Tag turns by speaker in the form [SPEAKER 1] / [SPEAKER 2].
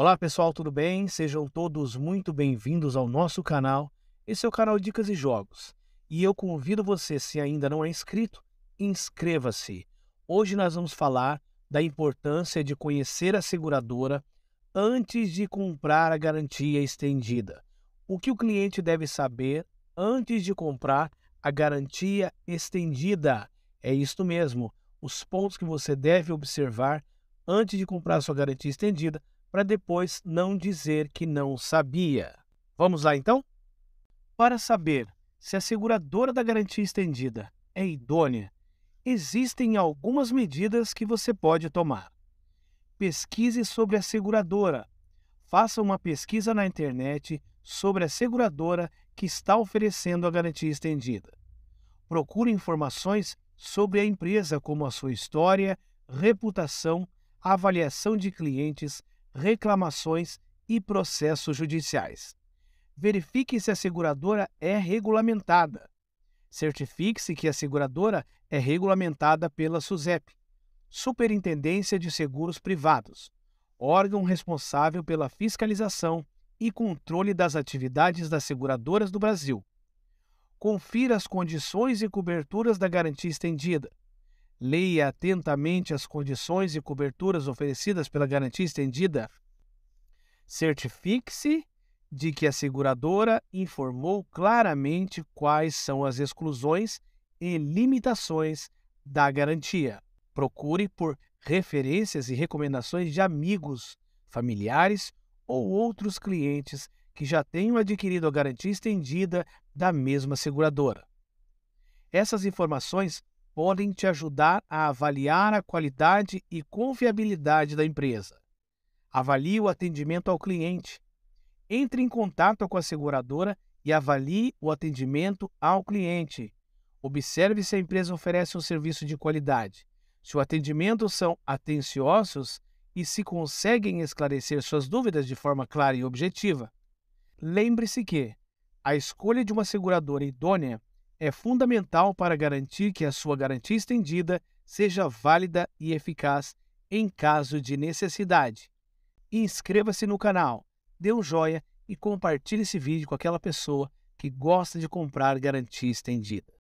[SPEAKER 1] Olá pessoal, tudo bem? Sejam todos muito bem-vindos ao nosso canal. Esse é o canal Dicas e Jogos. E eu convido você, se ainda não é inscrito, inscreva-se. Hoje nós vamos falar da importância de conhecer a seguradora antes de comprar a garantia estendida. O que o cliente deve saber antes de comprar a garantia estendida. É isto mesmo, os pontos que você deve observar antes de comprar a sua garantia estendida para depois não dizer que não sabia. Vamos lá então? Para saber se a seguradora da garantia estendida é idônea, existem algumas medidas que você pode tomar. Pesquise sobre a seguradora. Faça uma pesquisa na internet sobre a seguradora que está oferecendo a garantia estendida. Procure informações sobre a empresa, como a sua história, reputação, avaliação de clientes, reclamações e processos judiciais. Verifique se a seguradora é regulamentada. Certifique-se que a seguradora é regulamentada pela SUSEP, Superintendência de Seguros Privados, órgão responsável pela fiscalização e controle das atividades das seguradoras do Brasil. Confira as condições e coberturas da garantia estendida. Leia atentamente as condições e coberturas oferecidas pela garantia estendida. Certifique-se de que a seguradora informou claramente quais são as exclusões e limitações da garantia. Procure por referências e recomendações de amigos, familiares ou outros clientes que já tenham adquirido a garantia estendida da mesma seguradora. Essas informações podem te ajudar a avaliar a qualidade e confiabilidade da empresa. Avalie o atendimento ao cliente. Entre em contato com a seguradora e avalie o atendimento ao cliente. Observe se a empresa oferece um serviço de qualidade, se o atendimento são atenciosos e se conseguem esclarecer suas dúvidas de forma clara e objetiva. Lembre-se que a escolha de uma seguradora idônea é fundamental para garantir que a sua garantia estendida seja válida e eficaz em caso de necessidade. Inscreva-se no canal, dê um joia e compartilhe esse vídeo com aquela pessoa que gosta de comprar garantia estendida.